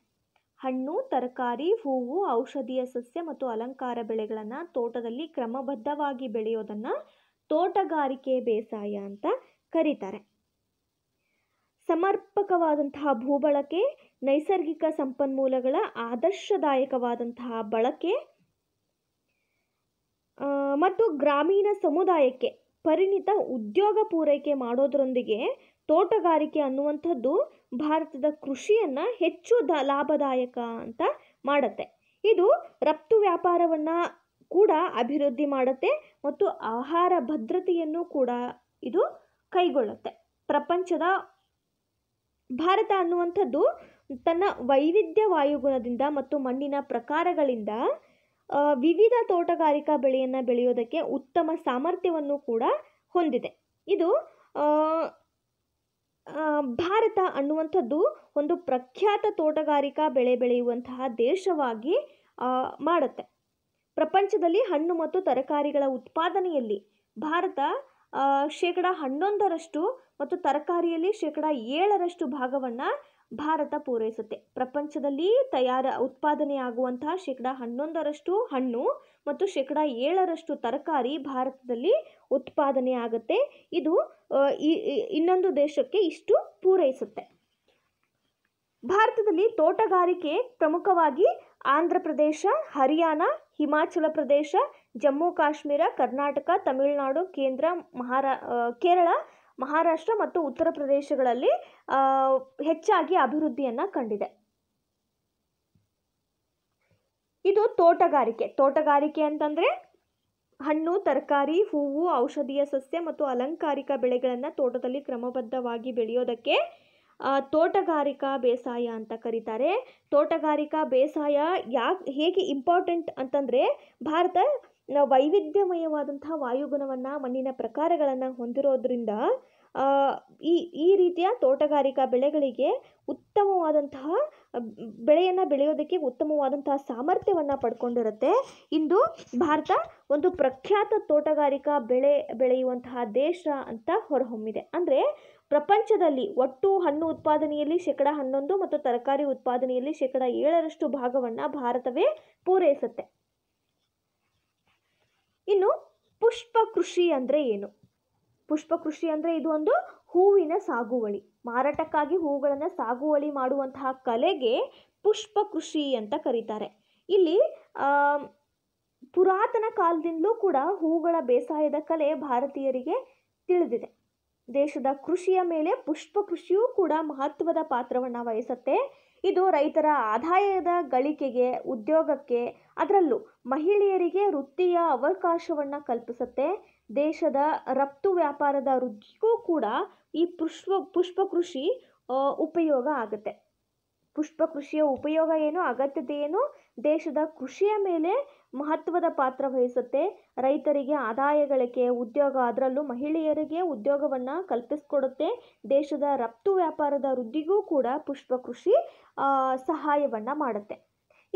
Speaker 1: ಹಣ್ಣು ತರಕಾರಿ ಹೂವು ಔಷಧೀಯ ಸಸ್ಯ ಮತ್ತು ಅಲಂಕಾರ ಬೆಳೆಗಳನ್ನು ತೋಟದಲ್ಲಿ ಕ್ರಮಬದ್ಧವಾಗಿ ಬೆಳೆಯೋದನ್ನು ತೋಟಗಾರಿಕೆ ಬೇಸಾಯ ಅಂತ ಕರೀತಾರೆ ಸಮರ್ಪಕವಾದಂತಹ ಭೂಬಳಕೆ ನೈಸರ್ಗಿಕ ಸಂಪನ್ಮೂಲಗಳ ಆದರ್ಶದಾಯಕವಾದಂತಹ ಬಳಕೆ ಮತ್ತು ಗ್ರಾಮೀಣ ಸಮುದಾಯಕ್ಕೆ ಪರಿಣಿತ ಉದ್ಯೋಗ ಪೂರೈಕೆ ಮಾಡೋದರೊಂದಿಗೆ ತೋಟಗಾರಿಕೆ ಅನ್ನುವಂಥದ್ದು ಭಾರತದ ಕೃಷಿಯನ್ನು ಹೆಚ್ಚು ದ ಲಾಭದಾಯಕ ಅಂತ ಮಾಡುತ್ತೆ ಇದು ರಫ್ತು ವ್ಯಾಪಾರವನ್ನು ಕೂಡ ಅಭಿವೃದ್ಧಿ ಮಾಡುತ್ತೆ ಮತ್ತು ಆಹಾರ ಭದ್ರತೆಯನ್ನು ಕೂಡ ಇದು ಕೈಗೊಳ್ಳುತ್ತೆ ಪ್ರಪಂಚದ ಭಾರತ ಅನ್ನುವಂಥದ್ದು ತನ್ನ ವೈವಿಧ್ಯ ವಾಯುಗುಣದಿಂದ ಮತ್ತು ಮಣ್ಣಿನ ಪ್ರಕಾರಗಳಿಂದ ವಿವಿಧ ತೋಟಗಾರಿಕಾ ಬೆಳೆಯನ್ನು ಬೆಳೆಯೋದಕ್ಕೆ ಉತ್ತಮ ಸಾಮರ್ಥ್ಯವನ್ನು ಕೂಡ ಹೊಂದಿದೆ ಇದು ಭಾರತ ಅನ್ನುವಂಥದ್ದು ಒಂದು ಪ್ರಖ್ಯಾತ ತೋಟಗಾರಿಕಾ ಬೆಳೆ ಬೆಳೆಯುವಂತಹ ದೇಶವಾಗಿ ಮಾಡುತ್ತೆ ಪ್ರಪಂಚದಲ್ಲಿ ಹಣ್ಣು ಮತ್ತು ತರಕಾರಿಗಳ ಉತ್ಪಾದನೆಯಲ್ಲಿ ಭಾರತ ಶೇಕಡ ಹನ್ನೊಂದರಷ್ಟು ಮತ್ತು ತರಕಾರಿಯಲ್ಲಿ ಶೇಕಡ ಏಳರಷ್ಟು ಭಾಗವನ್ನು ಭಾರತ ಪೂರೈಸುತ್ತೆ ಪ್ರಪಂಚದಲ್ಲಿ ತಯಾರ ಉತ್ಪಾದನೆಯಾಗುವಂತಹ ಶೇಕಡ ಹನ್ನೊಂದರಷ್ಟು ಹಣ್ಣು ಮತ್ತು ಶೇಕಡ ಏಳರಷ್ಟು ತರಕಾರಿ ಭಾರತದಲ್ಲಿ ಉತ್ಪಾದನೆ ಆಗುತ್ತೆ ಇದು ಇನ್ನೊಂದು ದೇಶಕ್ಕೆ ಇಷ್ಟು ಪೂರೈಸುತ್ತೆ ಭಾರತದಲ್ಲಿ ತೋಟಗಾರಿಕೆ ಪ್ರಮುಖವಾಗಿ ಆಂಧ್ರ ಪ್ರದೇಶ ಹರಿಯಾಣ ಹಿಮಾಚಲ ಪ್ರದೇಶ ಜಮ್ಮು ಕಾಶ್ಮೀರ ಕರ್ನಾಟಕ ತಮಿಳುನಾಡು ಕೇಂದ್ರ ಮಹಾರಾ ಕೇರಳ ಮಹಾರಾಷ್ಟ್ರ ಮತ್ತು ಉತ್ತರ ಪ್ರದೇಶಗಳಲ್ಲಿ ಹೆಚ್ಚಾಗಿ ಅಭಿವೃದ್ಧಿಯನ್ನು ಕಂಡಿದೆ ಇದು ತೋಟಗಾರಿಕೆ ತೋಟಗಾರಿಕೆ ಅಂತಂದರೆ ಹಣ್ಣು ತರಕಾರಿ ಹೂವು ಔಷಧೀಯ ಸಸ್ಯ ಮತ್ತು ಅಲಂಕಾರಿಕ ಬೆಳೆಗಳನ್ನು ತೋಟದಲ್ಲಿ ಕ್ರಮಬದ್ಧವಾಗಿ ಬೆಳೆಯೋದಕ್ಕೆ ತೋಟಗಾರಿಕಾ ಬೇಸಾಯ ಅಂತ ಕರೀತಾರೆ ತೋಟಗಾರಿಕಾ ಬೇಸಾಯ ಯಾಕೆ ಹೇಗೆ ಇಂಪಾರ್ಟೆಂಟ್ ಅಂತಂದರೆ ಭಾರತ ನಾವು ವೈವಿಧ್ಯಮಯವಾದಂತಹ ವಾಯುಗುಣವನ್ನು ಮಣ್ಣಿನ ಪ್ರಕಾರಗಳನ್ನು ಹೊಂದಿರೋದ್ರಿಂದ ಈ ಈ ರೀತಿಯ ತೋಟಗಾರಿಕಾ ಬೆಳೆಗಳಿಗೆ ಉತ್ತಮವಾದಂತಹ ಬೆಳೆಯನ್ನು ಬೆಳೆಯೋದಕ್ಕೆ ಉತ್ತಮವಾದಂತಹ ಸಾಮರ್ಥ್ಯವನ್ನು ಪಡ್ಕೊಂಡಿರುತ್ತೆ ಇಂದು ಭಾರತ ಒಂದು ಪ್ರಖ್ಯಾತ ತೋಟಗಾರಿಕಾ ಬೆಳೆ ಬೆಳೆಯುವಂತಹ ದೇಶ ಅಂತ ಹೊರಹೊಮ್ಮಿದೆ ಅಂದರೆ ಪ್ರಪಂಚದಲ್ಲಿ ಒಟ್ಟು ಹಣ್ಣು ಉತ್ಪಾದನೆಯಲ್ಲಿ ಶೇಕಡ ಹನ್ನೊಂದು ಮತ್ತು ತರಕಾರಿ ಉತ್ಪಾದನೆಯಲ್ಲಿ ಶೇಕಡ ಏಳರಷ್ಟು ಭಾಗವನ್ನು ಭಾರತವೇ ಪೂರೈಸುತ್ತೆ ಇನ್ನು ಪುಷ್ಪ ಕೃಷಿ ಅಂದರೆ ಏನು ಪುಷ್ಪ ಕೃಷಿ ಅಂದರೆ ಇದು ಒಂದು ಹೂವಿನ ಸಾಗುವಳಿ ಮಾರಾಟಕ್ಕಾಗಿ ಹೂಗಳನ್ನು ಸಾಗುವಳಿ ಮಾಡುವಂತಹ ಕಲೆಗೆ ಪುಷ್ಪ ಕೃಷಿ ಅಂತ ಕರೀತಾರೆ ಇಲ್ಲಿ ಪುರಾತನ ಕಾಲದಿಂದಲೂ ಕೂಡ ಹೂಗಳ ಬೇಸಾಯದ ಕಲೆ ಭಾರತೀಯರಿಗೆ ತಿಳಿದಿದೆ ದೇಶದ ಕೃಷಿಯ ಮೇಲೆ ಪುಷ್ಪ ಕೃಷಿಯೂ ಕೂಡ ಮಹತ್ವದ ಪಾತ್ರವನ್ನು ವಹಿಸುತ್ತೆ ಇದು ರೈತರ ಆದಾಯದ ಗಳಿಕೆಗೆ ಉದ್ಯೋಗಕ್ಕೆ ಅದರಲ್ಲೂ ಮಹಿಳೆಯರಿಗೆ ವೃತ್ತಿಯ ಅವಕಾಶವನ್ನು ಕಲ್ಪಿಸುತ್ತೆ ದೇಶದ ರಫ್ತು ವ್ಯಾಪಾರದ ವೃದ್ಧಿಗೂ ಕೂಡ ಈ ಪುಷ್ಪ ಪುಷ್ಪ ಕೃಷಿ ಉಪಯೋಗ ಆಗುತ್ತೆ ಪುಷ್ಪ ಕೃಷಿಯ ಉಪಯೋಗ ಏನು ಅಗತ್ಯತೆ ಏನು ದೇಶದ ಕೃಷಿಯ ಮೇಲೆ ಮಹತ್ವದ ಪಾತ್ರ ವಹಿಸುತ್ತೆ ರೈತರಿಗೆ ಆದಾಯ ಗಳಿಕೆ ಉದ್ಯೋಗ ಅದರಲ್ಲೂ ಮಹಿಳೆಯರಿಗೆ ಉದ್ಯೋಗವನ್ನು ಕಲ್ಪಿಸಿಕೊಡುತ್ತೆ ದೇಶದ ರಫ್ತು ವ್ಯಾಪಾರದ ವೃದ್ಧಿಗೂ ಕೂಡ ಪುಷ್ಪ ಕೃಷಿ ಸಹಾಯವನ್ನು ಮಾಡುತ್ತೆ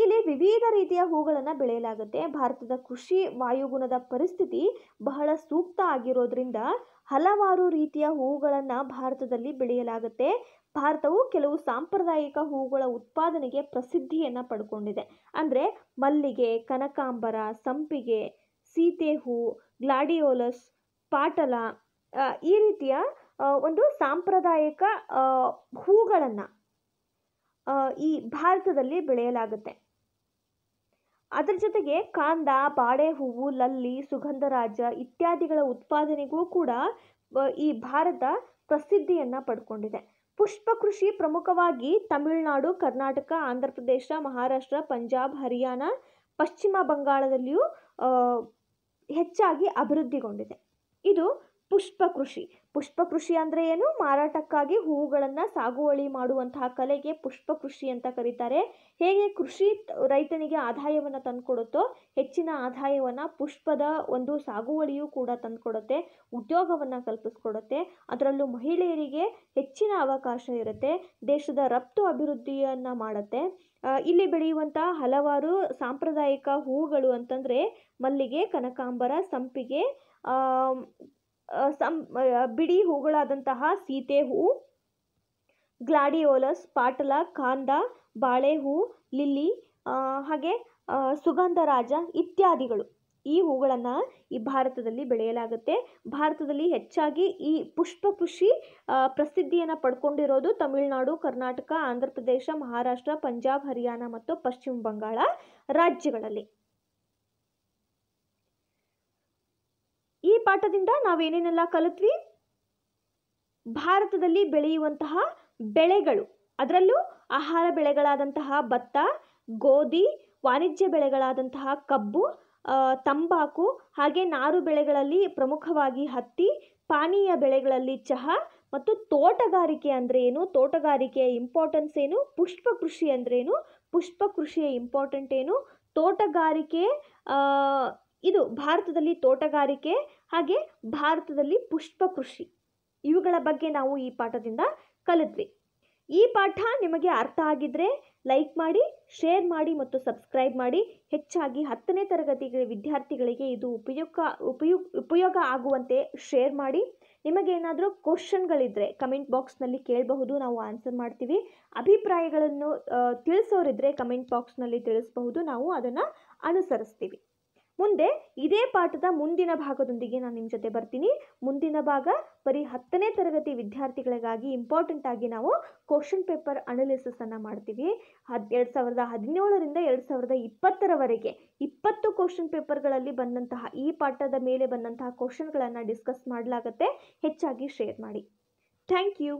Speaker 1: ಇಲ್ಲಿ ವಿವಿಧ ರೀತಿಯ ಹೂಗಳನ್ನು ಬೆಳೆಯಲಾಗುತ್ತೆ ಭಾರತದ ಕೃಷಿ ವಾಯುಗುಣದ ಪರಿಸ್ಥಿತಿ ಬಹಳ ಸೂಕ್ತ ಆಗಿರೋದ್ರಿಂದ ಹಲವಾರು ರೀತಿಯ ಹೂಗಳನ್ನು ಭಾರತದಲ್ಲಿ ಬೆಳೆಯಲಾಗುತ್ತೆ ಭಾರತವು ಕೆಲವು ಸಾಂಪ್ರದಾಯಿಕ ಹೂಗಳ ಉತ್ಪಾದನೆಗೆ ಪ್ರಸಿದ್ಧಿಯನ್ನು ಪಡ್ಕೊಂಡಿದೆ ಅಂದರೆ ಮಲ್ಲಿಗೆ ಕನಕಾಂಬರ ಸಂಪಿಗೆ ಸೀತೆ ಹೂ ಗ್ಲಾಡಿಯೋಲಸ್ ಪಾಟಲ ಈ ರೀತಿಯ ಒಂದು ಸಾಂಪ್ರದಾಯಿಕ ಹೂಗಳನ್ನು ಈ ಭಾರತದಲ್ಲಿ ಬೆಳೆಯಲಾಗುತ್ತೆ ಅದರ ಜೊತೆಗೆ ಕಾಂದ ಹೂವು ಲಲ್ಲಿ ಸುಗಂಧರಾಜ ಇತ್ಯಾದಿಗಳ ಉತ್ಪಾದನೆಗೂ ಕೂಡ ಈ ಭಾರತ ಪ್ರಸಿದ್ಧಿಯನ್ನು ಪಡ್ಕೊಂಡಿದೆ ಪುಷ್ಪ ಕೃಷಿ ಪ್ರಮುಖವಾಗಿ ತಮಿಳುನಾಡು ಕರ್ನಾಟಕ ಆಂಧ್ರ ಪ್ರದೇಶ ಮಹಾರಾಷ್ಟ್ರ ಪಂಜಾಬ್ ಹರಿಯಾಣ ಪಶ್ಚಿಮ ಬಂಗಾಳದಲ್ಲಿಯೂ ಹೆಚ್ಚಾಗಿ ಅಭಿವೃದ್ಧಿಗೊಂಡಿದೆ ಇದು ಪುಷ್ಪ ಕೃಷಿ ಪುಷ್ಪ ಕೃಷಿ ಅಂದರೆ ಏನು ಮಾರಾಟಕ್ಕಾಗಿ ಹೂವುಗಳನ್ನು ಸಾಗುವಳಿ ಮಾಡುವಂತಹ ಕಲೆಗೆ ಪುಷ್ಪ ಕೃಷಿ ಅಂತ ಕರೀತಾರೆ ಹೇಗೆ ಕೃಷಿ ರೈತನಿಗೆ ಆದಾಯವನ್ನು ತಂದುಕೊಡುತ್ತೋ ಹೆಚ್ಚಿನ ಆದಾಯವನ್ನು ಪುಷ್ಪದ ಒಂದು ಸಾಗುವಳಿಯೂ ಕೂಡ ತಂದುಕೊಡುತ್ತೆ ಉದ್ಯೋಗವನ್ನು ಕಲ್ಪಿಸ್ಕೊಡುತ್ತೆ ಅದರಲ್ಲೂ ಮಹಿಳೆಯರಿಗೆ ಹೆಚ್ಚಿನ ಅವಕಾಶ ಇರುತ್ತೆ ದೇಶದ ರಫ್ತು ಅಭಿವೃದ್ಧಿಯನ್ನು ಮಾಡುತ್ತೆ ಇಲ್ಲಿ ಬೆಳೆಯುವಂಥ ಹಲವಾರು ಸಾಂಪ್ರದಾಯಿಕ ಹೂವುಗಳು ಅಂತಂದರೆ ಮಲ್ಲಿಗೆ ಕನಕಾಂಬರ ಸಂಪಿಗೆ ಸಂ ಬಿಡಿ ಹೂಗಳಾದಂತಹ ಸೀತೆ ಹೂ ಗ್ಲಾಡಿಯೋಲಸ್ ಪಾಟಲ ಕಾಂದ ಬಾಳೆ ಹೂ ಲಿಲ್ಲಿ ಹಾಗೆ ಸುಗಂಧರಾಜ ಇತ್ಯಾದಿಗಳು ಈ ಹೂಗಳನ್ನು ಈ ಭಾರತದಲ್ಲಿ ಬೆಳೆಯಲಾಗುತ್ತೆ ಭಾರತದಲ್ಲಿ ಹೆಚ್ಚಾಗಿ ಈ ಪುಷ್ಪ ಕೃಷಿ ಪ್ರಸಿದ್ಧಿಯನ್ನು ಪಡ್ಕೊಂಡಿರೋದು ತಮಿಳುನಾಡು ಕರ್ನಾಟಕ ಆಂಧ್ರ ಪ್ರದೇಶ ಮಹಾರಾಷ್ಟ್ರ ಪಂಜಾಬ್ ಹರಿಯಾಣ ಮತ್ತು ಪಶ್ಚಿಮ ಬಂಗಾಳ ರಾಜ್ಯಗಳಲ್ಲಿ ಪಾಠದಿಂದ ನಾವೇನೇನೆಲ್ಲ ಕಲಿತ್ವಿ ಭಾರತದಲ್ಲಿ ಬೆಳೆಯುವಂತಹ ಬೆಳೆಗಳು ಅದರಲ್ಲೂ ಆಹಾರ ಬೆಳೆಗಳಾದಂತಹ ಭತ್ತ ಗೋಧಿ ವಾಣಿಜ್ಯ ಬೆಳೆಗಳಾದಂತಹ ಕಬ್ಬು ತಂಬಾಕು ಹಾಗೆ ನಾರು ಬೆಳೆಗಳಲ್ಲಿ ಪ್ರಮುಖವಾಗಿ ಹತ್ತಿ ಪಾನೀಯ ಬೆಳೆಗಳಲ್ಲಿ ಚಹಾ ಮತ್ತು ತೋಟಗಾರಿಕೆ ಅಂದರೆ ಏನು ತೋಟಗಾರಿಕೆಯ ಇಂಪಾರ್ಟೆನ್ಸ್ ಏನು ಪುಷ್ಪ ಕೃಷಿ ಏನು ಪುಷ್ಪ ಕೃಷಿಯ ಇಂಪಾರ್ಟೆಂಟ್ ಏನು ತೋಟಗಾರಿಕೆ ಇದು ಭಾರತದಲ್ಲಿ ತೋಟಗಾರಿಕೆ ಹಾಗೆ ಭಾರತದಲ್ಲಿ ಪುಷ್ಪ ಕೃಷಿ ಇವುಗಳ ಬಗ್ಗೆ ನಾವು ಈ ಪಾಠದಿಂದ ಕಲಿತ್ವಿ ಈ ಪಾಠ ನಿಮಗೆ ಅರ್ಥ ಆಗಿದ್ದರೆ ಲೈಕ್ ಮಾಡಿ ಶೇರ್ ಮಾಡಿ ಮತ್ತು ಸಬ್ಸ್ಕ್ರೈಬ್ ಮಾಡಿ ಹೆಚ್ಚಾಗಿ ಹತ್ತನೇ ತರಗತಿಗಳ ವಿದ್ಯಾರ್ಥಿಗಳಿಗೆ ಇದು ಉಪಯುಕ್ತ ಉಪಯುಕ್ ಉಪಯೋಗ ಆಗುವಂತೆ ಶೇರ್ ಮಾಡಿ ನಿಮಗೇನಾದರೂ ಕ್ವಶನ್ಗಳಿದ್ದರೆ ಕಮೆಂಟ್ ಬಾಕ್ಸ್ನಲ್ಲಿ ಕೇಳಬಹುದು ನಾವು ಆನ್ಸರ್ ಮಾಡ್ತೀವಿ ಅಭಿಪ್ರಾಯಗಳನ್ನು ತಿಳಿಸೋರಿದ್ದರೆ ಕಮೆಂಟ್ ಬಾಕ್ಸ್ನಲ್ಲಿ ತಿಳಿಸಬಹುದು ನಾವು ಅದನ್ನು ಅನುಸರಿಸ್ತೀವಿ ಮುಂದೆ ಇದೇ ಪಾಠದ ಮುಂದಿನ ಭಾಗದೊಂದಿಗೆ ನಾನು ನಿಮ್ಮ ಜೊತೆ ಬರ್ತೀನಿ ಮುಂದಿನ ಭಾಗ ಬರೀ ಹತ್ತನೇ ತರಗತಿ ವಿದ್ಯಾರ್ಥಿಗಳಿಗಾಗಿ ಇಂಪಾರ್ಟೆಂಟ್ ಆಗಿ ನಾವು ಕ್ವಶನ್ ಪೇಪರ್ ಅನಾಲಿಸಿಸನ್ನು ಮಾಡ್ತೀವಿ ಹದ್ ಎರಡು ಸಾವಿರದ ಹದಿನೇಳರಿಂದ ಎರಡು ಸಾವಿರದ ಇಪ್ಪತ್ತರವರೆಗೆ ಇಪ್ಪತ್ತು ಕ್ವಶನ್ ಪೇಪರ್ಗಳಲ್ಲಿ ಬಂದಂತಹ ಈ ಪಾಠದ ಮೇಲೆ ಬಂದಂತಹ ಕ್ವಶನ್ಗಳನ್ನು ಡಿಸ್ಕಸ್ ಮಾಡಲಾಗತ್ತೆ ಹೆಚ್ಚಾಗಿ ಶೇರ್ ಮಾಡಿ ಥ್ಯಾಂಕ್ ಯು